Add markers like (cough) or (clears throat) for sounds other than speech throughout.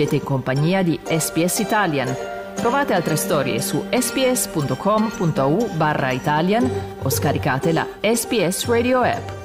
Siete in compagnia di SPS Italian. Trovate altre storie su sps.com.u barra Italian o scaricate la SPS Radio app.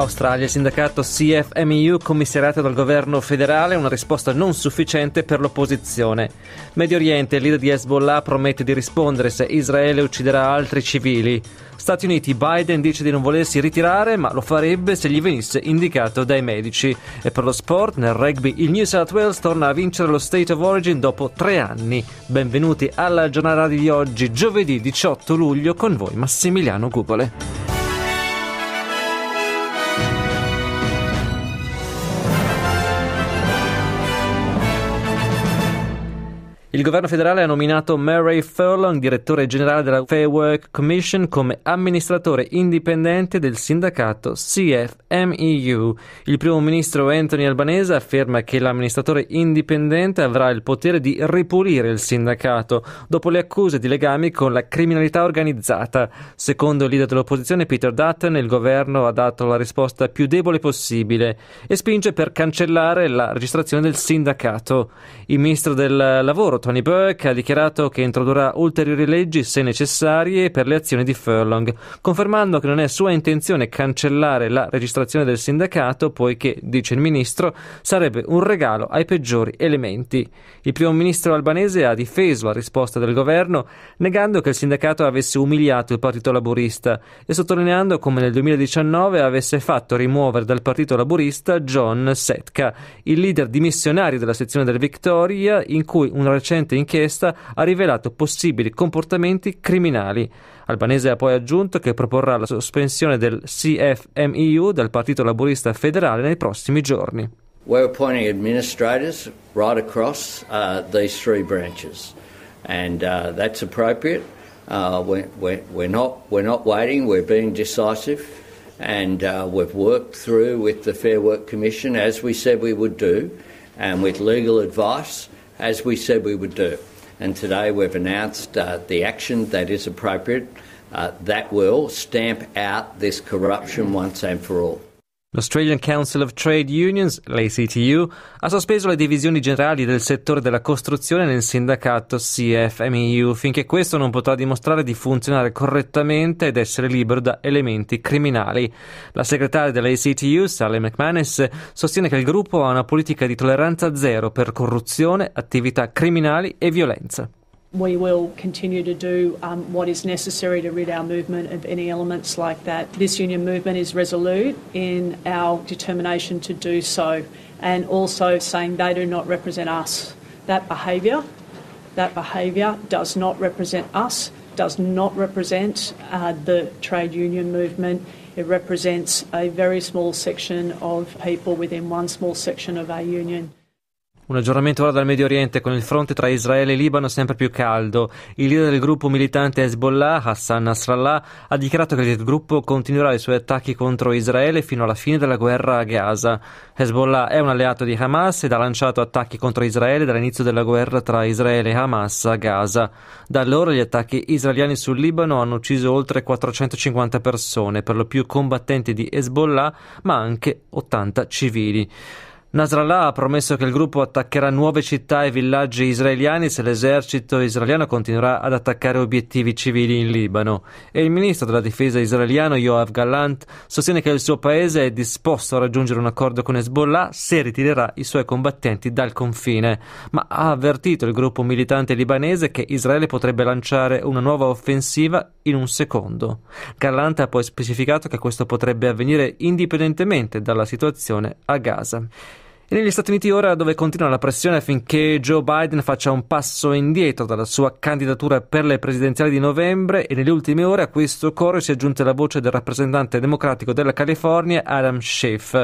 Australia, il sindacato CFMU commissariato dal governo federale, una risposta non sufficiente per l'opposizione. Medio Oriente, il leader di Hezbollah promette di rispondere se Israele ucciderà altri civili. Stati Uniti, Biden dice di non volersi ritirare, ma lo farebbe se gli venisse indicato dai medici. E per lo sport, nel rugby, il New South Wales torna a vincere lo State of Origin dopo tre anni. Benvenuti alla giornata di oggi, giovedì 18 luglio, con voi Massimiliano Gugole. Il governo federale ha nominato Murray Furlong, direttore generale della Fair Work Commission, come amministratore indipendente del sindacato CFMEU. Il primo ministro Anthony Albanese afferma che l'amministratore indipendente avrà il potere di ripulire il sindacato dopo le accuse di legami con la criminalità organizzata. Secondo il leader dell'opposizione Peter Dutton, il governo ha dato la risposta più debole possibile e spinge per cancellare la registrazione del sindacato. Il ministro del lavoro Tony Burke ha dichiarato che introdurrà ulteriori leggi se necessarie per le azioni di Furlong, confermando che non è sua intenzione cancellare la registrazione del sindacato poiché, dice il ministro, sarebbe un regalo ai peggiori elementi. Il primo ministro albanese ha difeso la risposta del governo negando che il sindacato avesse umiliato il Partito Laburista e sottolineando come nel 2019 avesse fatto rimuovere dal Partito Laburista John Setka, il leader dimissionario della sezione del Victoria in cui un recente recente inchiesta ha rivelato possibili comportamenti criminali. Albanese ha poi aggiunto che proporrà la sospensione del CFMEU dal Partito Laborista federale nei prossimi giorni. We're appointing administrators right across uh, these three branches, and uh, that's appropriate. Uh, we're, we're, we're, not, we're not waiting, we're being decisive, and uh, we've worked through with the Fair Work Commission as we said we would do, and with legal advice. as we said we would do. And today we've announced uh, the action that is appropriate uh, that will stamp out this corruption once and for all. L'Australian Council of Trade Unions, l'ACTU, ha sospeso le divisioni generali del settore della costruzione nel sindacato CFMEU finché questo non potrà dimostrare di funzionare correttamente ed essere libero da elementi criminali. La segretaria dell'ACTU, Sally McManus, sostiene che il gruppo ha una politica di tolleranza zero per corruzione, attività criminali e violenza. we will continue to do um, what is necessary to rid our movement of any elements like that. This union movement is resolute in our determination to do so and also saying they do not represent us. That behaviour, that behaviour does not represent us, does not represent uh, the trade union movement. It represents a very small section of people within one small section of our union. Un aggiornamento ora dal Medio Oriente con il fronte tra Israele e Libano sempre più caldo. Il leader del gruppo militante Hezbollah, Hassan Nasrallah, ha dichiarato che il gruppo continuerà i suoi attacchi contro Israele fino alla fine della guerra a Gaza. Hezbollah è un alleato di Hamas ed ha lanciato attacchi contro Israele dall'inizio della guerra tra Israele e Hamas a Gaza. Da allora gli attacchi israeliani sul Libano hanno ucciso oltre 450 persone, per lo più combattenti di Hezbollah, ma anche 80 civili. Nasrallah ha promesso che il gruppo attaccherà nuove città e villaggi israeliani se l'esercito israeliano continuerà ad attaccare obiettivi civili in Libano e il ministro della difesa israeliano Yoav Gallant sostiene che il suo paese è disposto a raggiungere un accordo con Hezbollah se ritirerà i suoi combattenti dal confine, ma ha avvertito il gruppo militante libanese che Israele potrebbe lanciare una nuova offensiva in un secondo. Gallant ha poi specificato che questo potrebbe avvenire indipendentemente dalla situazione a Gaza. E negli Stati Uniti ora dove continua la pressione affinché Joe Biden faccia un passo indietro dalla sua candidatura per le presidenziali di novembre e nelle ultime ore a questo coro si è aggiunta la voce del rappresentante democratico della California Adam Schiff.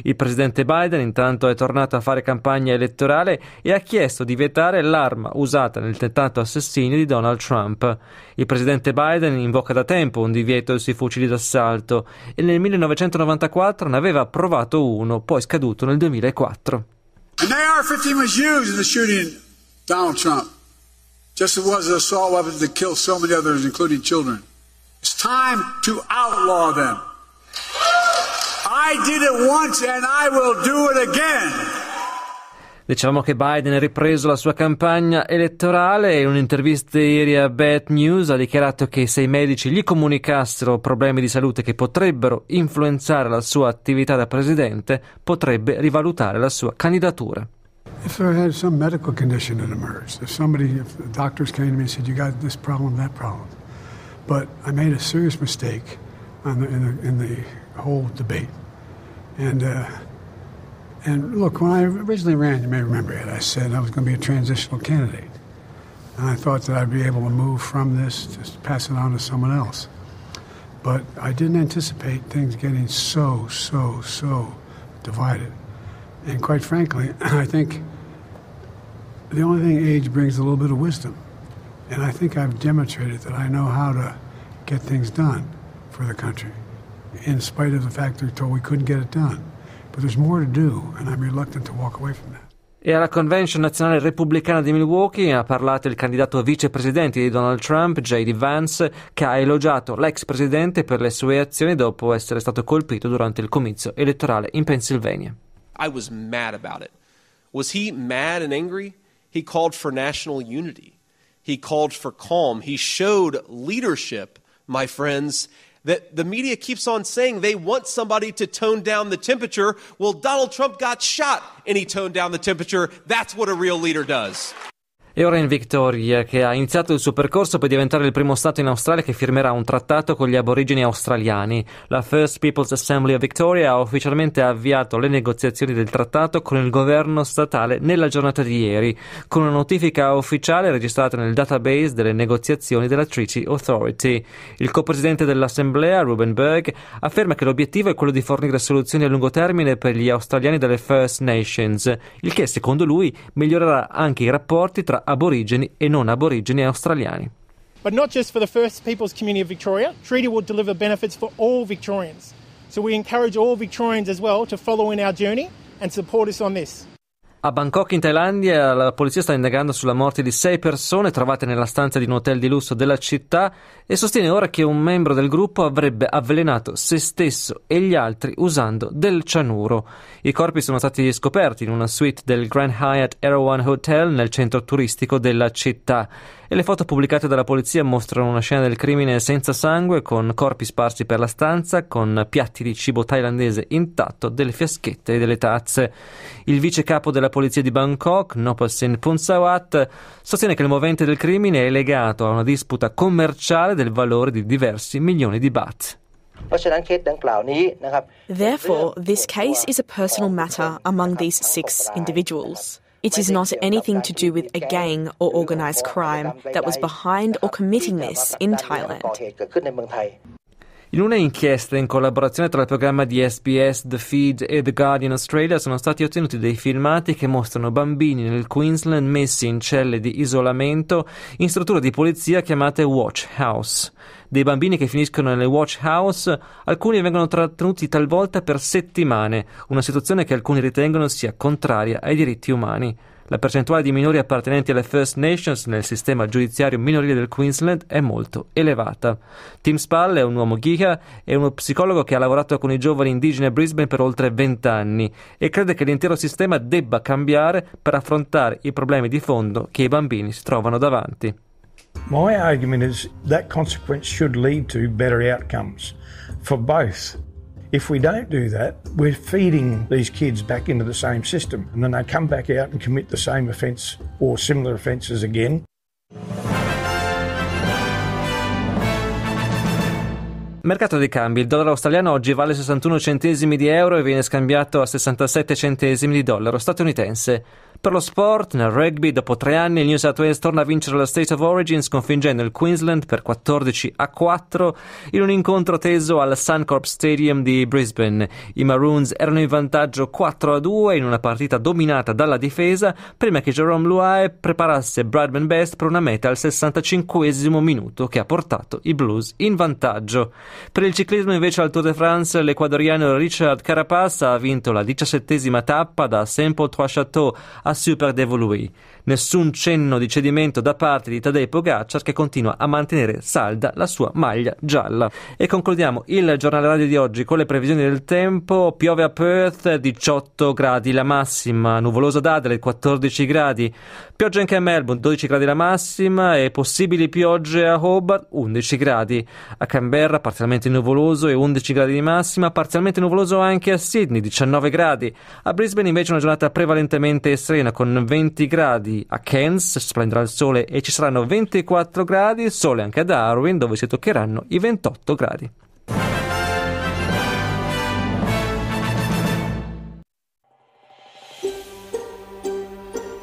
Il presidente Biden intanto è tornato a fare campagna elettorale e ha chiesto di vietare l'arma usata nel tentato assassinio di Donald Trump. Il presidente Biden invoca da tempo un divieto sui fucili d'assalto e nel 1994 ne aveva approvato uno, poi scaduto nel 2004. 2004. And they are 15 was used in the shooting Donald Trump, just as it was an assault weapon that killed so many others, including children. It's time to outlaw them. I did it once and I will do it again. Dicevamo che Biden ha ripreso la sua campagna elettorale e in un'intervista ieri a Bad News ha dichiarato che se i medici gli comunicassero problemi di salute che potrebbero influenzare la sua attività da presidente, potrebbe rivalutare la sua candidatura. If I had some medical condition that emerged, if somebody, if the doctors came to me and said, you got this problem, that problem, but I made a serious mistake the, in, the, in, the, whole debate. And, uh, And look, when I originally ran, you may remember it, I said I was going to be a transitional candidate. And I thought that I'd be able to move from this, just pass it on to someone else. But I didn't anticipate things getting so, so, so divided. And quite frankly, (clears throat) I think the only thing age brings is a little bit of wisdom. And I think I've demonstrated that I know how to get things done for the country, in spite of the fact that we told we couldn't get it done. E alla convention nazionale repubblicana di Milwaukee ha parlato il candidato vicepresidente di Donald Trump, J.D. Vance, che ha elogiato l'ex presidente per le sue azioni dopo essere stato colpito durante il comizio elettorale in Pennsylvania. I was mad about it. Was he mad and angry? He called for national unity. He called for calm. He showed leadership, my friends, that the media keeps on saying they want somebody to tone down the temperature. Well, Donald Trump got shot and he toned down the temperature. That's what a real leader does. E ora in Victoria, che ha iniziato il suo percorso per diventare il primo Stato in Australia che firmerà un trattato con gli aborigeni australiani. La First People's Assembly of Victoria ha ufficialmente avviato le negoziazioni del trattato con il governo statale nella giornata di ieri, con una notifica ufficiale registrata nel database delle negoziazioni della Treaty Authority. Il co-presidente dell'Assemblea, Ruben Berg, afferma che l'obiettivo è quello di fornire soluzioni a lungo termine per gli australiani delle First Nations, il che secondo lui migliorerà anche i rapporti tra aborigeni e non aborigeni australiani. But not just for the First Peoples community of Victoria, Treaty will deliver benefits for all Victorians. So we encourage all Victorians as well to follow in our journey and support us on this. A Bangkok, in Thailandia, la polizia sta indagando sulla morte di sei persone trovate nella stanza di un hotel di lusso della città e sostiene ora che un membro del gruppo avrebbe avvelenato se stesso e gli altri usando del cianuro. I corpi sono stati scoperti in una suite del Grand Hyatt Erawan Hotel nel centro turistico della città e le foto pubblicate dalla polizia mostrano una scena del crimine senza sangue, con corpi sparsi per la stanza, con piatti di cibo thailandese intatto, delle fiaschette e delle tazze. Il vice capo della polizia di Bangkok, Nopal Sen Punsawat, sostiene che il movente del crimine è legato a una disputa commerciale del valore di diversi milioni di baht. Therefore, this case is a personal matter among these six individuals. It is not anything to do with a gang or organized crime that was behind or committing this in Thailand. In una inchiesta in collaborazione tra il programma di SBS, The Feed e The Guardian Australia sono stati ottenuti dei filmati che mostrano bambini nel Queensland messi in celle di isolamento in strutture di polizia chiamate Watch House. Dei bambini che finiscono nelle Watch House, alcuni vengono trattenuti talvolta per settimane, una situazione che alcuni ritengono sia contraria ai diritti umani. La percentuale di minori appartenenti alle First Nations nel sistema giudiziario minorile del Queensland è molto elevata. Tim Spall è un uomo ghiga e uno psicologo che ha lavorato con i giovani indigeni a Brisbane per oltre 20 anni e crede che l'intero sistema debba cambiare per affrontare i problemi di fondo che i bambini si trovano davanti. My argument is that consequence should lead to better outcomes for both If we don't do that, we're feeding these kids back into the same system, and then they come back out and commit the same offence or similar offences again. Mercato dei cambi. Il dollaro australiano oggi vale 61 centesimi di euro e viene scambiato a 67 centesimi di dollaro statunitense. Per lo sport, nel rugby, dopo tre anni il New South Wales torna a vincere la State of Origin sconfiggendo il Queensland per 14 a 4 in un incontro teso al Suncorp Stadium di Brisbane. I Maroons erano in vantaggio 4 a 2 in una partita dominata dalla difesa prima che Jerome Luai preparasse Bradman Best per una meta al 65 minuto che ha portato i Blues in vantaggio. Per il ciclismo invece al Tour de France l'equadoriano Richard Carapaz ha vinto la 17 tappa da saint paul trois château a Super Devoluy. Nessun cenno di cedimento da parte di Tadej Pogacar che continua a mantenere salda la sua maglia gialla. E concludiamo il giornale radio di oggi con le previsioni del tempo. Piove a Perth 18 gradi la massima, nuvoloso ad Adelaide 14 gradi, pioggia anche a Melbourne 12 gradi la massima e possibili piogge a Hobart 11 gradi. A Canberra parzialmente nuvoloso e 11 gradi di massima, parzialmente nuvoloso anche a Sydney 19 gradi. A Brisbane invece una giornata prevalentemente estrema serena con 20 gradi a Cairns, splenderà il sole e ci saranno 24 gradi, il sole anche a Darwin dove si toccheranno i 28 gradi.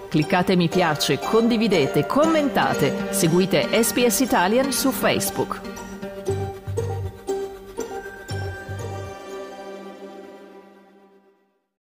Cliccate mi piace, condividete, commentate, seguite SPS Italian su Facebook.